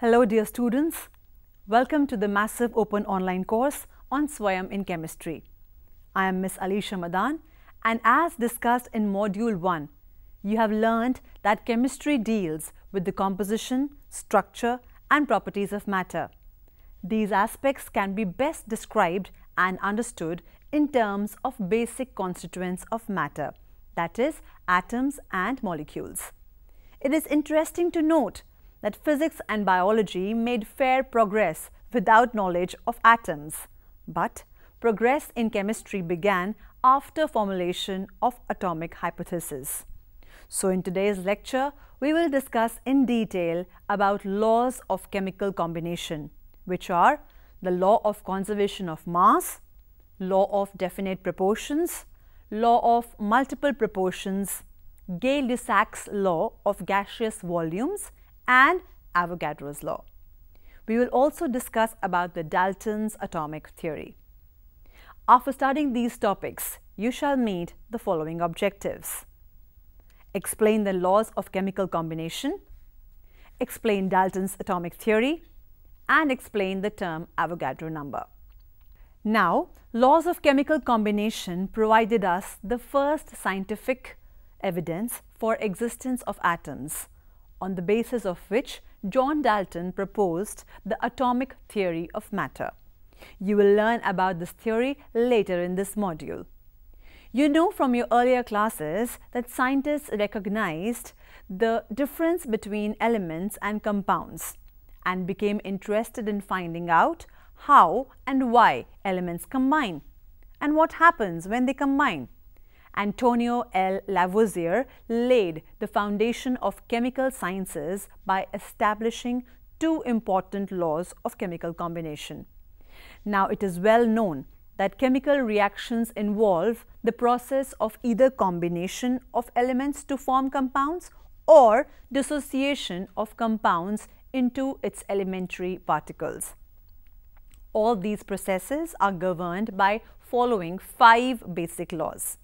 Hello dear students, welcome to the massive open online course on Swayam in Chemistry. I am Miss Alicia Madan and as discussed in module 1, you have learned that chemistry deals with the composition, structure and properties of matter. These aspects can be best described and understood in terms of basic constituents of matter, that is atoms and molecules. It is interesting to note that physics and biology made fair progress without knowledge of atoms. But progress in chemistry began after formulation of atomic hypothesis. So in today's lecture, we will discuss in detail about laws of chemical combination, which are the law of conservation of mass, law of definite proportions, law of multiple proportions, Gay-Lussac's law of gaseous volumes and Avogadro's law. We will also discuss about the Dalton's atomic theory. After studying these topics, you shall meet the following objectives. Explain the laws of chemical combination, explain Dalton's atomic theory, and explain the term Avogadro number. Now, laws of chemical combination provided us the first scientific evidence for existence of atoms on the basis of which John Dalton proposed the atomic theory of matter. You will learn about this theory later in this module. You know from your earlier classes that scientists recognized the difference between elements and compounds and became interested in finding out how and why elements combine and what happens when they combine. Antonio L. Lavoisier laid the foundation of chemical sciences by establishing two important laws of chemical combination. Now, it is well known that chemical reactions involve the process of either combination of elements to form compounds or dissociation of compounds into its elementary particles. All these processes are governed by following five basic laws.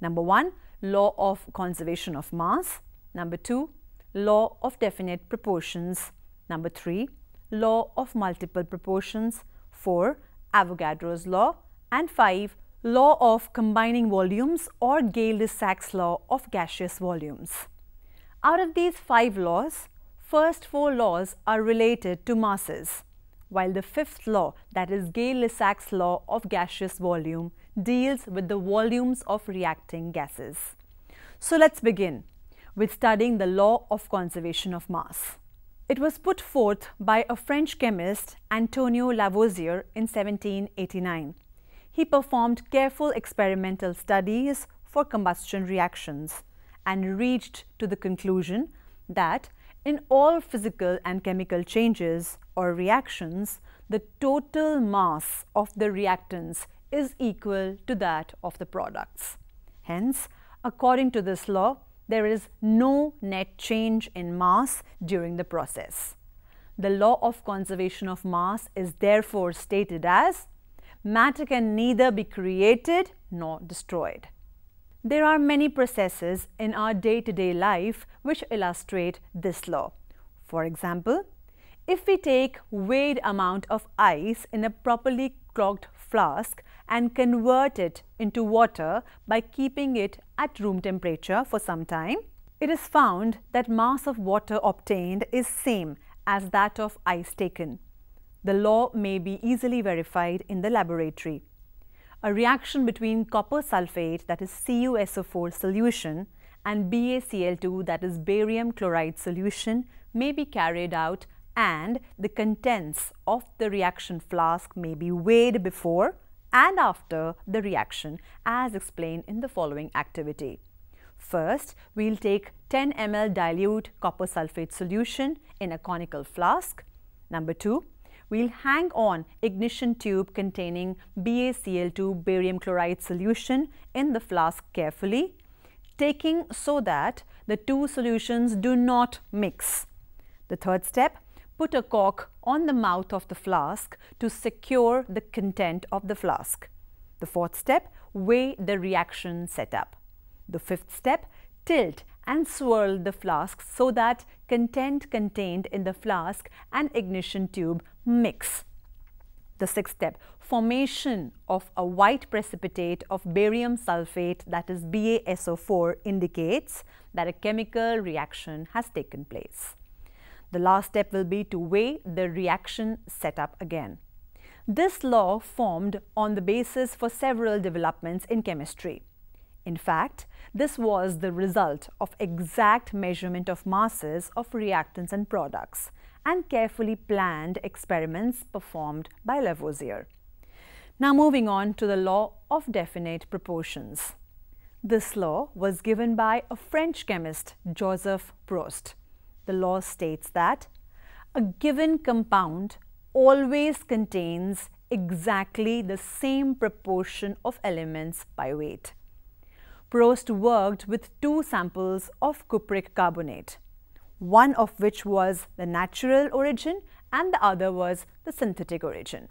Number one, law of conservation of mass. Number two, law of definite proportions. Number three, law of multiple proportions. Four, Avogadro's law. And five, law of combining volumes or Gay-Lussac's law of gaseous volumes. Out of these five laws, first four laws are related to masses, while the fifth law, that is Gay-Lussac's law of gaseous volume, deals with the volumes of reacting gases. So let's begin with studying the law of conservation of mass. It was put forth by a French chemist, Antonio Lavoisier, in 1789. He performed careful experimental studies for combustion reactions and reached to the conclusion that in all physical and chemical changes or reactions, the total mass of the reactants is equal to that of the products. Hence, according to this law, there is no net change in mass during the process. The law of conservation of mass is therefore stated as matter can neither be created nor destroyed. There are many processes in our day-to-day -day life which illustrate this law. For example, if we take weighed amount of ice in a properly clogged flask and convert it into water by keeping it at room temperature for some time. It is found that mass of water obtained is same as that of ice taken. The law may be easily verified in the laboratory. A reaction between copper sulfate that is CuSO4 solution and BaCl2 that is barium chloride solution may be carried out and the contents of the reaction flask may be weighed before and after the reaction as explained in the following activity. First, we'll take 10 ml dilute copper sulfate solution in a conical flask. Number two, we'll hang on ignition tube containing BaCl2 barium chloride solution in the flask carefully, taking so that the two solutions do not mix. The third step, put a cork on the mouth of the flask to secure the content of the flask. The fourth step, weigh the reaction setup. The fifth step, tilt and swirl the flask so that content contained in the flask and ignition tube mix. The sixth step, formation of a white precipitate of barium sulfate that is BaSO4 indicates that a chemical reaction has taken place. The last step will be to weigh the reaction setup again. This law formed on the basis for several developments in chemistry. In fact, this was the result of exact measurement of masses of reactants and products and carefully planned experiments performed by Lavoisier. Now moving on to the law of definite proportions. This law was given by a French chemist, Joseph Prost the law states that a given compound always contains exactly the same proportion of elements by weight. Prost worked with two samples of cupric carbonate, one of which was the natural origin and the other was the synthetic origin.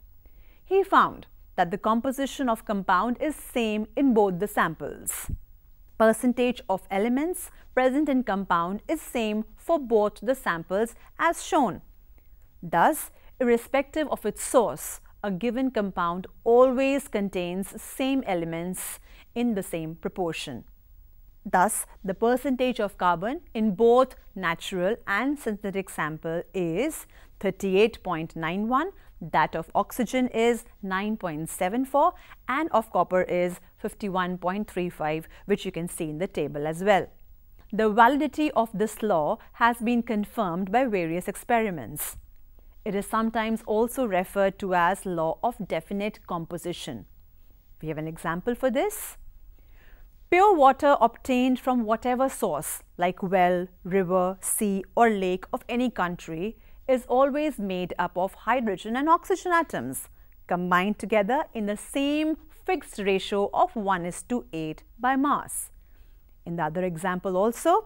He found that the composition of compound is same in both the samples. Percentage of elements present in compound is same for both the samples as shown. Thus, irrespective of its source, a given compound always contains same elements in the same proportion. Thus, the percentage of carbon in both natural and synthetic sample is 38.91 that of oxygen is 9.74 and of copper is 51.35 which you can see in the table as well. The validity of this law has been confirmed by various experiments. It is sometimes also referred to as law of definite composition. We have an example for this. Pure water obtained from whatever source like well, river, sea or lake of any country is always made up of hydrogen and oxygen atoms combined together in the same fixed ratio of 1 is to 8 by mass. In the other example also,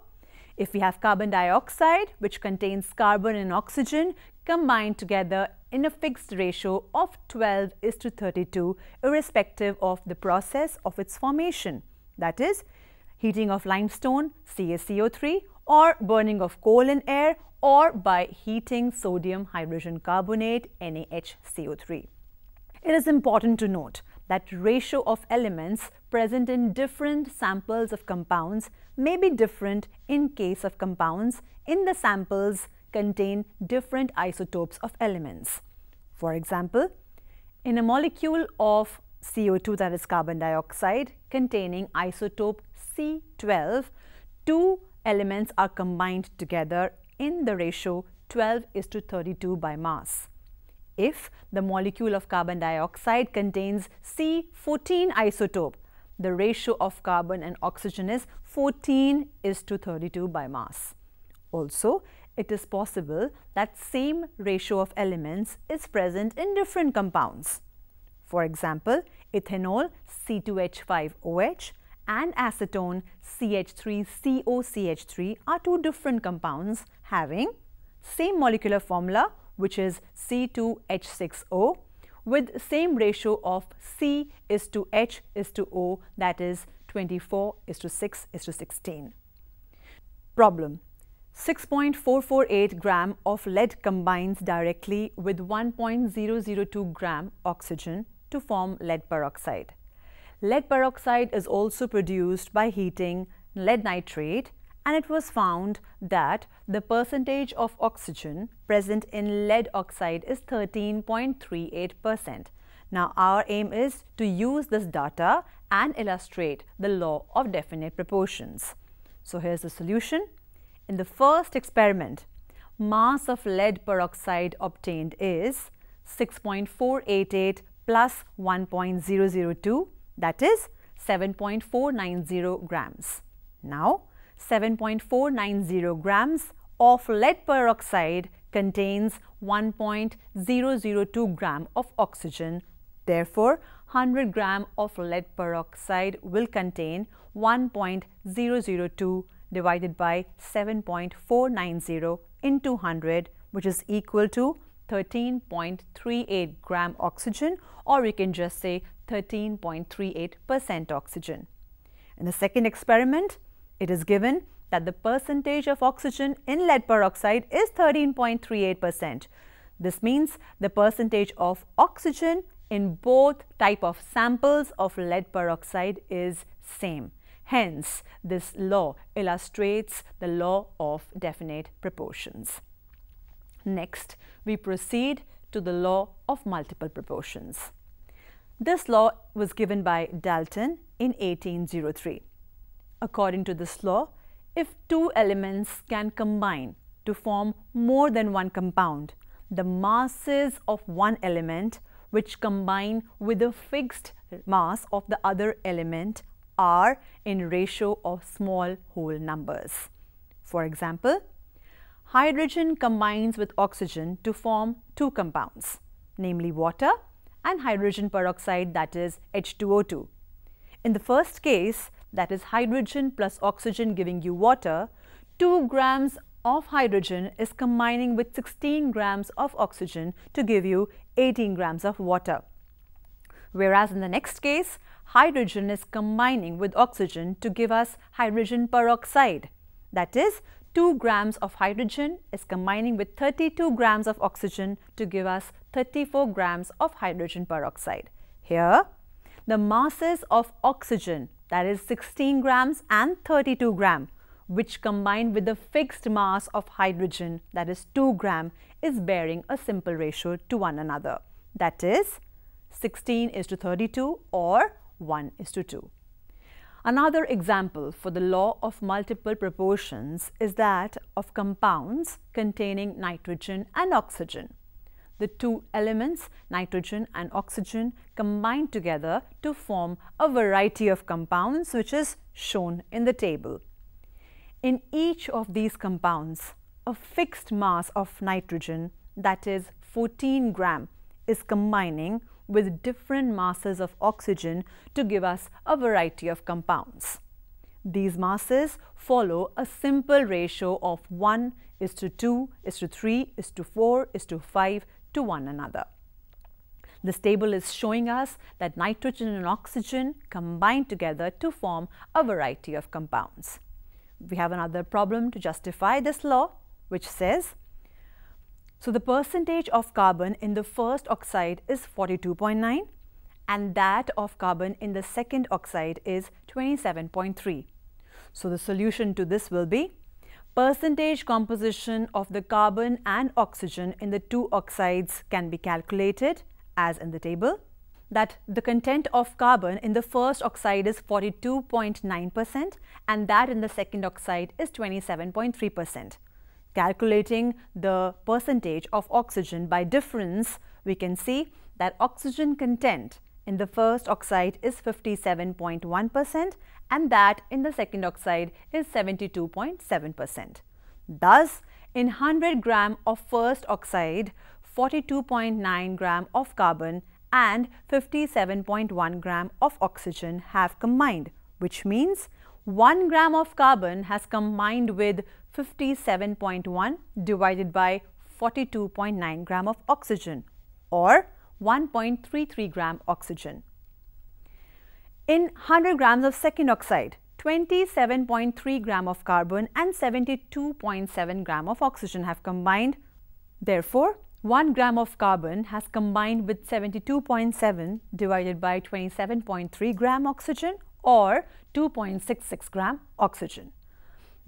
if we have carbon dioxide which contains carbon and oxygen combined together in a fixed ratio of 12 is to 32 irrespective of the process of its formation that is heating of limestone CaCO3 or burning of coal in air or by heating sodium hydrogen carbonate NaHCO3. It is important to note that ratio of elements present in different samples of compounds may be different in case of compounds in the samples contain different isotopes of elements. For example, in a molecule of CO2 that is carbon dioxide containing isotope C12, two elements are combined together in the ratio 12 is to 32 by mass. If the molecule of carbon dioxide contains C14 isotope, the ratio of carbon and oxygen is 14 is to 32 by mass. Also, it is possible that same ratio of elements is present in different compounds. For example, ethanol C2H5OH and acetone CH3COCH3 are two different compounds having same molecular formula which is C2H6O with same ratio of C is to H is to O that is 24 is to 6 is to 16. Problem 6.448 gram of lead combines directly with 1.002 gram oxygen to form lead peroxide. Lead peroxide is also produced by heating lead nitrate and it was found that the percentage of oxygen present in lead oxide is 13.38%. Now our aim is to use this data and illustrate the law of definite proportions. So here's the solution. In the first experiment, mass of lead peroxide obtained is 6.488 plus 1.002 that is 7.490 grams. Now 7.490 grams of lead peroxide contains 1.002 gram of oxygen. Therefore, 100 gram of lead peroxide will contain 1.002 divided by 7.490 into 100 which is equal to 13.38 gram oxygen or we can just say 13.38% oxygen. In the second experiment, it is given that the percentage of oxygen in lead peroxide is 13.38%. This means the percentage of oxygen in both type of samples of lead peroxide is same. Hence, this law illustrates the law of definite proportions. Next, we proceed to the law of multiple proportions. This law was given by Dalton in 1803. According to this law, if two elements can combine to form more than one compound, the masses of one element which combine with the fixed mass of the other element are in ratio of small whole numbers. For example, hydrogen combines with oxygen to form two compounds, namely water and hydrogen peroxide that is H2O2. In the first case, that is hydrogen plus oxygen giving you water, 2 grams of hydrogen is combining with 16 grams of oxygen to give you 18 grams of water. Whereas in the next case, hydrogen is combining with oxygen to give us hydrogen peroxide. That is 2 grams of hydrogen is combining with 32 grams of oxygen to give us 34 grams of hydrogen peroxide. Here, the masses of oxygen that is 16 grams and 32 gram which combined with the fixed mass of hydrogen that is 2 gram is bearing a simple ratio to one another. That is 16 is to 32 or 1 is to 2. Another example for the law of multiple proportions is that of compounds containing nitrogen and oxygen. The two elements, nitrogen and oxygen, combine together to form a variety of compounds which is shown in the table. In each of these compounds, a fixed mass of nitrogen, that is 14 gram, is combining with different masses of oxygen to give us a variety of compounds. These masses follow a simple ratio of 1 is to 2 is to 3 is to 4 is to 5 to one another. This table is showing us that nitrogen and oxygen combine together to form a variety of compounds. We have another problem to justify this law which says so the percentage of carbon in the first oxide is 42.9 and that of carbon in the second oxide is 27.3. So the solution to this will be percentage composition of the carbon and oxygen in the two oxides can be calculated as in the table that the content of carbon in the first oxide is 42.9% and that in the second oxide is 27.3%. Calculating the percentage of oxygen by difference, we can see that oxygen content in the first oxide is 57.1% and that in the second oxide is 72.7%. Thus, in 100 gram of first oxide, 42.9 gram of carbon and 57.1 gram of oxygen have combined, which means 1 gram of carbon has combined with 57.1 divided by 42.9 gram of oxygen or 1.33 gram oxygen. In 100 grams of second oxide, 27.3 gram of carbon and 72.7 gram of oxygen have combined. Therefore, 1 gram of carbon has combined with 72.7 divided by 27.3 gram oxygen or 2.66 gram oxygen.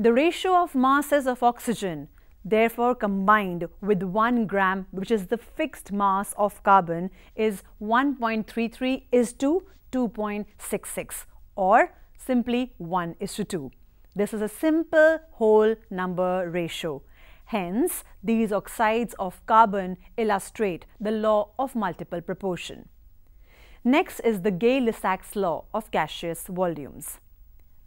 The ratio of masses of oxygen therefore combined with 1 gram which is the fixed mass of carbon is 1.33 is to 2.66 or simply 1 is to 2. This is a simple whole number ratio. Hence, these oxides of carbon illustrate the law of multiple proportion. Next is the Gay-Lussac's law of gaseous volumes.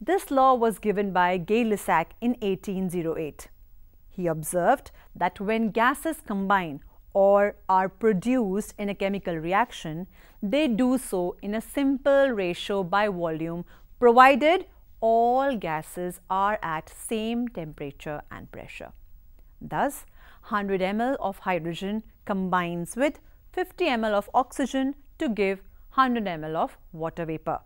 This law was given by Gay-Lussac in 1808. He observed that when gases combine or are produced in a chemical reaction, they do so in a simple ratio by volume provided all gases are at same temperature and pressure. Thus, 100 ml of hydrogen combines with 50 ml of oxygen to give 100 ml of water vapour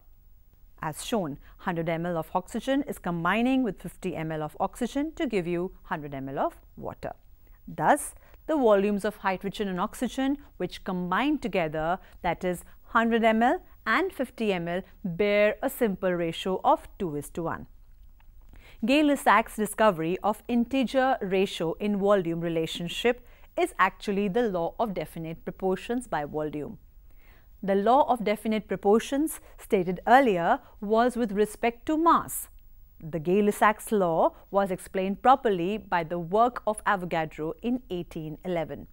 as shown. 100 ml of oxygen is combining with 50 ml of oxygen to give you 100 ml of water. Thus, the volumes of hydrogen and oxygen which combine together that is 100 ml and 50 ml bear a simple ratio of 2 is to 1. Gay-Lussac's discovery of integer ratio in volume relationship is actually the law of definite proportions by volume. The law of definite proportions stated earlier was with respect to mass. The Gay-Lussac's law was explained properly by the work of Avogadro in 1811.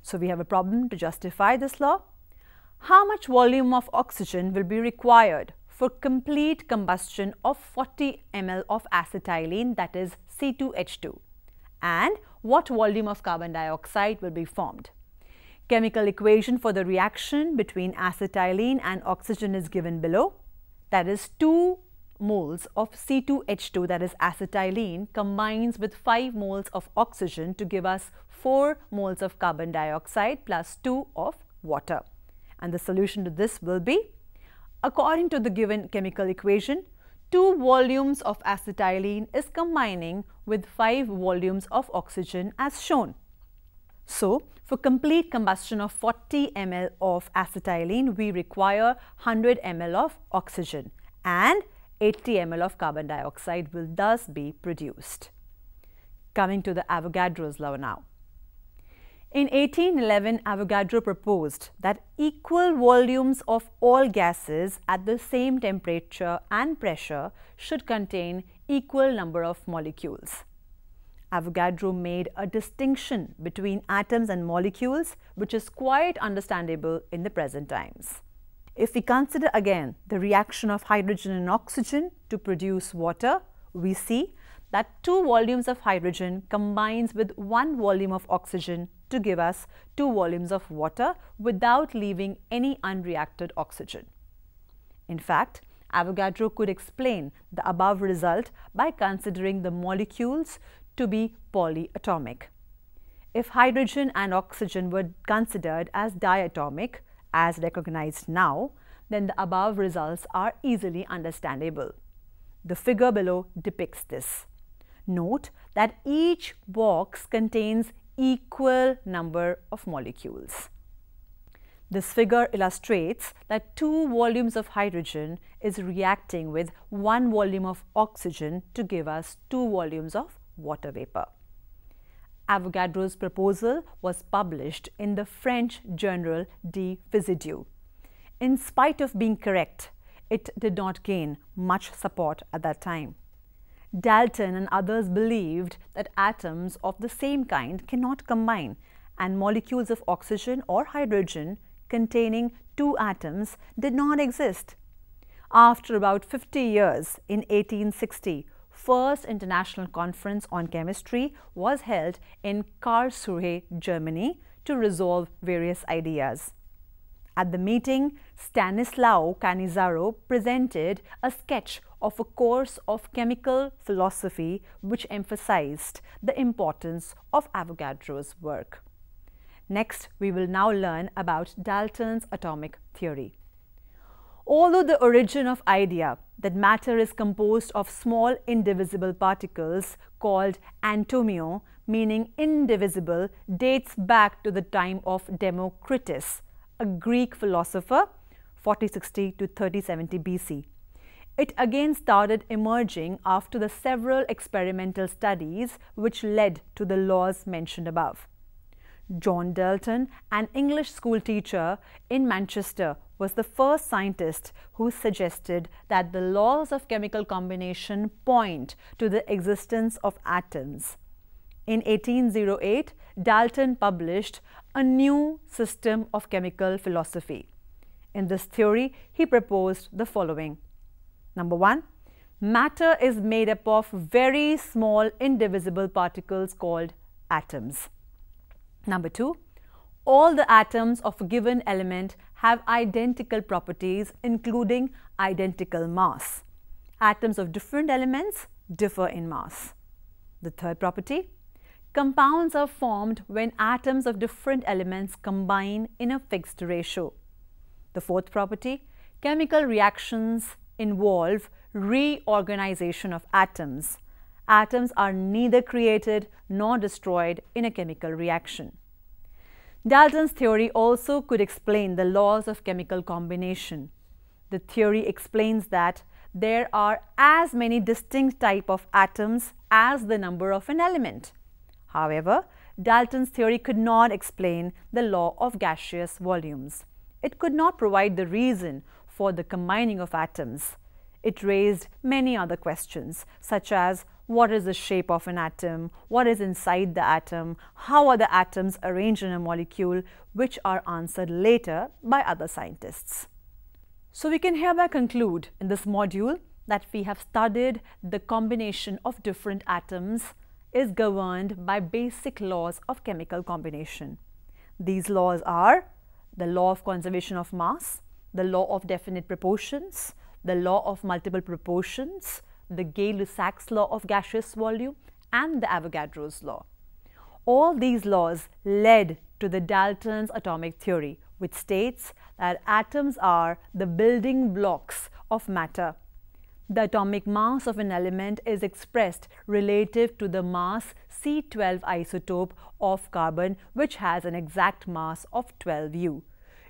So we have a problem to justify this law. How much volume of oxygen will be required for complete combustion of 40 ml of acetylene that is C2H2 and what volume of carbon dioxide will be formed? Chemical equation for the reaction between acetylene and oxygen is given below. That is 2 moles of C2H2 that is acetylene combines with 5 moles of oxygen to give us 4 moles of carbon dioxide plus 2 of water. And the solution to this will be, according to the given chemical equation, 2 volumes of acetylene is combining with 5 volumes of oxygen as shown. So, for complete combustion of 40 ml of acetylene, we require 100 ml of oxygen and 80 ml of carbon dioxide will thus be produced. Coming to the Avogadro's law now. In 1811, Avogadro proposed that equal volumes of all gases at the same temperature and pressure should contain equal number of molecules. Avogadro made a distinction between atoms and molecules, which is quite understandable in the present times. If we consider again the reaction of hydrogen and oxygen to produce water, we see that two volumes of hydrogen combines with one volume of oxygen to give us two volumes of water without leaving any unreacted oxygen. In fact, Avogadro could explain the above result by considering the molecules to be polyatomic. If hydrogen and oxygen were considered as diatomic, as recognized now, then the above results are easily understandable. The figure below depicts this. Note that each box contains equal number of molecules. This figure illustrates that two volumes of hydrogen is reacting with one volume of oxygen to give us two volumes of water vapour. Avogadro's proposal was published in the French journal De Physidu. In spite of being correct, it did not gain much support at that time. Dalton and others believed that atoms of the same kind cannot combine and molecules of oxygen or hydrogen containing two atoms did not exist. After about 50 years in 1860, first international conference on chemistry was held in Karlsruhe, Germany to resolve various ideas. At the meeting, Stanislao Canizaro presented a sketch of a course of chemical philosophy which emphasized the importance of Avogadro's work. Next, we will now learn about Dalton's atomic theory. Although the origin of idea that matter is composed of small indivisible particles called antomio, meaning indivisible, dates back to the time of Democritus, a Greek philosopher, 4060 to 3070 BC. It again started emerging after the several experimental studies which led to the laws mentioned above. John Dalton, an English school teacher in Manchester, was the first scientist who suggested that the laws of chemical combination point to the existence of atoms. In 1808, Dalton published a new system of chemical philosophy. In this theory, he proposed the following. Number one, matter is made up of very small indivisible particles called atoms. Number two, all the atoms of a given element have identical properties including identical mass. Atoms of different elements differ in mass. The third property, compounds are formed when atoms of different elements combine in a fixed ratio. The fourth property, chemical reactions involve reorganization of atoms. Atoms are neither created nor destroyed in a chemical reaction. Dalton's theory also could explain the laws of chemical combination. The theory explains that there are as many distinct type of atoms as the number of an element. However, Dalton's theory could not explain the law of gaseous volumes. It could not provide the reason for the combining of atoms. It raised many other questions such as what is the shape of an atom, what is inside the atom, how are the atoms arranged in a molecule, which are answered later by other scientists. So we can hereby conclude in this module that we have studied the combination of different atoms is governed by basic laws of chemical combination. These laws are the law of conservation of mass, the law of definite proportions, the law of multiple proportions, the Gay-Lussac's law of gaseous volume, and the Avogadro's law. All these laws led to the Dalton's atomic theory, which states that atoms are the building blocks of matter. The atomic mass of an element is expressed relative to the mass C12 isotope of carbon, which has an exact mass of 12U.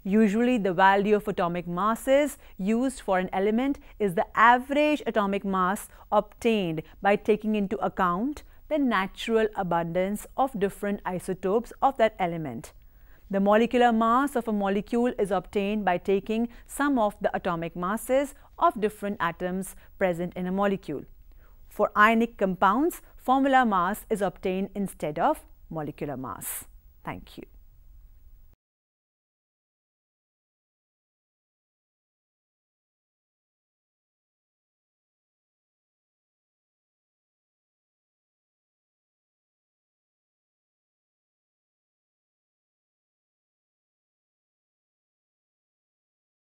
Usually the value of atomic masses used for an element is the average atomic mass obtained by taking into account the natural abundance of different isotopes of that element. The molecular mass of a molecule is obtained by taking sum of the atomic masses of different atoms present in a molecule. For ionic compounds, formula mass is obtained instead of molecular mass. Thank you.